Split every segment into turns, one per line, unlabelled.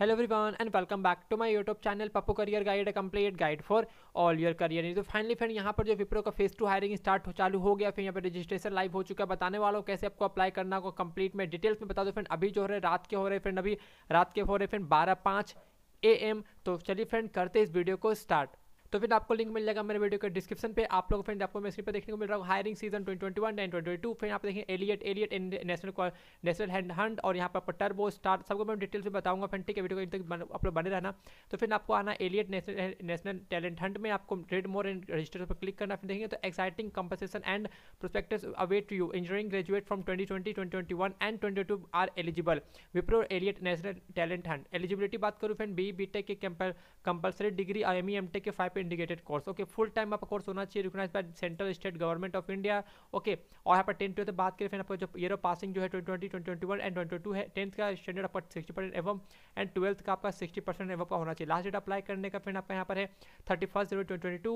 hello everyone and welcome back to my YouTube channel Pappu career guide a complete guide for all your career तो finally friend यहाँ पर जो विप्रो का face to hiring start हो चालू हो गया फिर यहाँ पर रजिस्ट्रेशन लाइव हो चुका है बताने वाला कैसे आपको अप्लाई करना को कंप्लीट में डिटेल्स में बता दो फ्रेंड अभी जो हो रहे रात के हो रहे फ्रेंड अभी रात के हो रहे फ्रेंड बारह पाँच ए एम तो चलिए फ्रेंड करते इस वीडियो को स्टार्ट तो फिर आपको लिंक मिल जाएगा मेरे वीडियो के डिस्क्रिप्शन पे आप लोग फ्रेंड आपको मैं स्क्रीन पर देखने को मिल रहा हूँ hiring season twenty twenty one and twenty two फिर यहाँ देखें elite elite in national national hunt hunt और यहाँ पर टर्बो स्टार सबको मैं डिटेल से बताऊंगा फ्रेंड ठीक है वीडियो को तक आप लोग बने रहना तो फिर आपको आना एलियट नेशनल टैलेंट हंड में आपको रेड मोर एंड रजिस्टर पर क्लिक करना फिर देखेंगे तो exciting compensation and prospective await you engineering graduate from twenty twenty twenty twenty one and twenty two are eligible Wipro elite national talent hunt eligibility बात करूँ friend B B tech के compulsory degree M E M tech के five पे indicated course okay full time आपका course होना चाहिए recognize by central state government of India okay और यहाँ पर टेंथ ट्वेल्थ तो बात करें फिर आपका जो ईयर ऑफ पासिंग जो है twenty twenty twenty one and twenty two है टेंथ का स्टैंडर्ड आपका सिक्सटी परसेंट एवं एंड ट्वेल्थ का आपका सिक्सटी परसेंट एवं का होना चाहिए लास्ट डेट अप्लाई करने का फिर आपका यहाँ पर है thirty first January twenty twenty two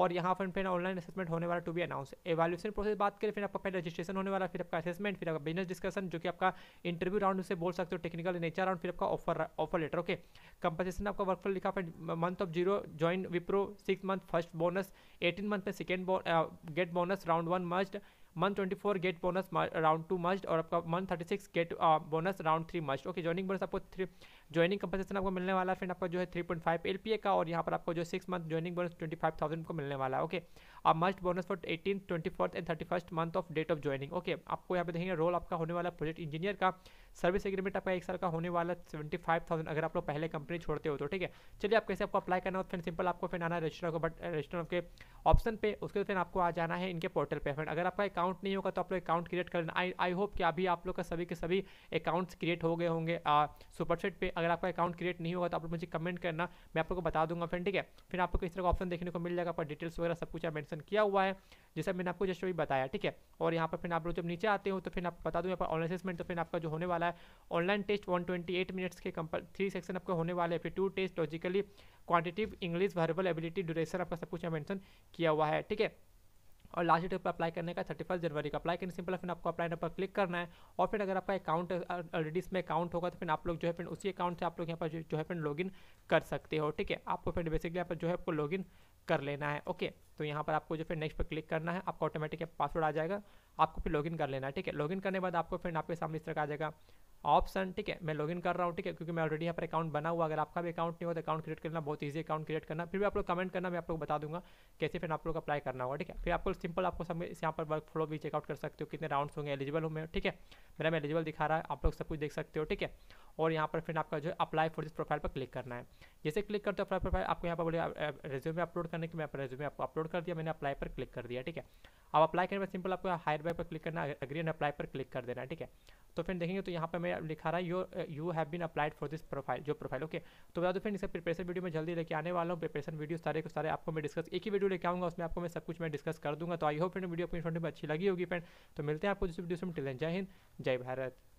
और यहाँ पर फिर ऑनलाइन असेसमेंट होने वाला to be announce evaluation process बात करें फिर आपका पहले रजिस्ट्रेशन होने वाला फिर आपका असेसमेंट फिर आपका बिजनेस डिस्कशन जो कि आपका इंटरव्यू राउंड से बोल सकते हो टेक्निकल नेचर राउंड फिर आपका offer offer letter okay compensation आपका वर्क फ्लो लिखा फिर month of zero join Wipro करो six month first bonus eighteen month में second get bonus round one must month twenty four get bonus round two must और आपका month thirty six get bonus round three must okay joining bonus आपको three joining compensation आपको मिलने वाला है friend आपका जो है three point five L P A का और यहाँ पर आपको जो six month joining bonus twenty five thousand को मिलने वाला है ओके आप must bonus for eighteen twenty fourth and thirty first month of date of joining okay आपको यहाँ पे देखेंगे रोल आपका होने वाला प्रोजेक्ट इंजीनियर का सर्विस एग्रीमेंट आपका एक साल का होने वाला सेवेंटी फाइव थाउजेंड अगर आप लोग पहले कंपनी छोड़ते हो तो ठीक है चलिए आप कैसे आपको अप्लाई करना हो फिर सिंपल आपको फिर आना रजिस्टर को बट रजिस्टर के ऑप्शन पे उसके बाद फिर आपको आ जाना है इनके पोर्टल पे फ्रेंड अगर आपका अकाउंट नहीं होगा तो आप लोग अकाउंट क्रिएट करना आई आई होप कि अभी आप लोग का सभी के सभी अकाउंट्स क्रिएट हो गए होंगे सुपरसेट पे अगर आपका अकाउंट क्रिएट नहीं होगा तो आप लोग मुझे कमेंट करना मैं आप लोग को बता दूंगा फ्रेंड ठीक है फिर आपको इस तरह का ऑप्शन देखने को मिल जाएगा आपका डिटेल्स वगैरह सब कुछ मैंशन किया हुआ है जैसे मैंने आपको जस्ट अभी बताया ठीक है और यहाँ पर फिर आप लोग जब नीचे आते हो तो फिर आप बता दूँ यहाँ पर ऑनलाइन असेसमेंट तो फिर आपका जो होने वाला है है ऑनलाइन टेस्ट 128 मिनट्स के कंपल थ्री सेक्शन आपका होने वाले हैं फिर two test logically quantitative English verbal ability duration आपका सब कुछ यहाँ मेंशन किया हुआ है ठीक है और लास्ट डेट पर अप्लाई करने का थर्टी फर्स्ट जनवरी का अप्लाई करने सिंपल फिर आपको अप्लाई नंबर क्लिक करना है और फिर अगर आपका अकाउंट ऑलरेडी इसमें अकाउंट होगा तो फिर आप लोग जो है फिर उसी अकाउंट से आप लोग यहाँ पर जो है फिर लॉगिन कर सकते हो ठीक है आपको फिर बेसिकली यहाँ पर जो है आपको लॉगिन कर लेना है ओके तो यहाँ पर आपको जो फिर नेक्स्ट पर क्लिक करना है आपका ऑटोमेटिक पासवर्ड आ जाएगा आपको फिर लॉगिन कर लेना है ठीक है लॉगिन करने बाद आपको फिर आपके सामने इस तरह का आ जाएगा ऑप्शन ठीक है मैं लॉगिन कर रहा हूँ ठीक है क्योंकि मैं ऑलरेडी यहाँ पर अकाउंट बना हुआ अगर आपका भी अकाउंट नहीं हो तो अकाउंट क्रिएट करना बहुत ईजी अकाउंट क्रिएट करना फिर भी आप लोग कमेंट करना मैं आप लोग बता दूंगा कैसे फिर आप लोग अप्लाई करना होगा ठीक है फिर आपको सिंपल आपको सब यहाँ पर वर्क फ्लो भी चेकआउट कर सकते हो कितने राउंड्स होंगे एलिजिबल हूँ मैं ठीक है मेरा मैं एलिजिबल दिखा रहा है आप लोग सब कुछ देख सकते हो ठीक है और यहाँ पर फिर आपका जो है अप्लाई फॉर दिस प्रोफाइल पर क्लिक करना है जैसे क्लिक करते हो अप्लाई प्रोफाइल आपको यहाँ पर बोले रेज्यूमे अपलोड करने की मैं रेज्यूमे आपको अपलोड कर दिया मैंने अप्लाई पर क्लिक कर दिया ठीक है अब अप्लाई करने में सिंपल आपको हायर बाय पर क्लिक करना अग्री एंड अप्लाई पर क्लिक कर देना ठीक है तो फ्रेंड देखेंगे तो यहाँ पे मैं लिखा रहा है you you have been applied for this profile जो प्रोफाइल ओके तो बता दो फ्रेंड इसका प्रिपरेशन वीडियो में जल्दी लेके आने वाला हूँ प्रिपरेशन वीडियो सारे को सारे आपको मैं डिस्कस एक ही वीडियो लेके आऊँगा उसमें आपको मैं सब कुछ मैं डिस्कस कर दूंगा तो आई होप फ्रेंड वीडियो आपको में अच्छी लगी होगी फ्रेंड तो मिलते हैं आपको जिस वीडियो से टिल जय हिंद जय भारत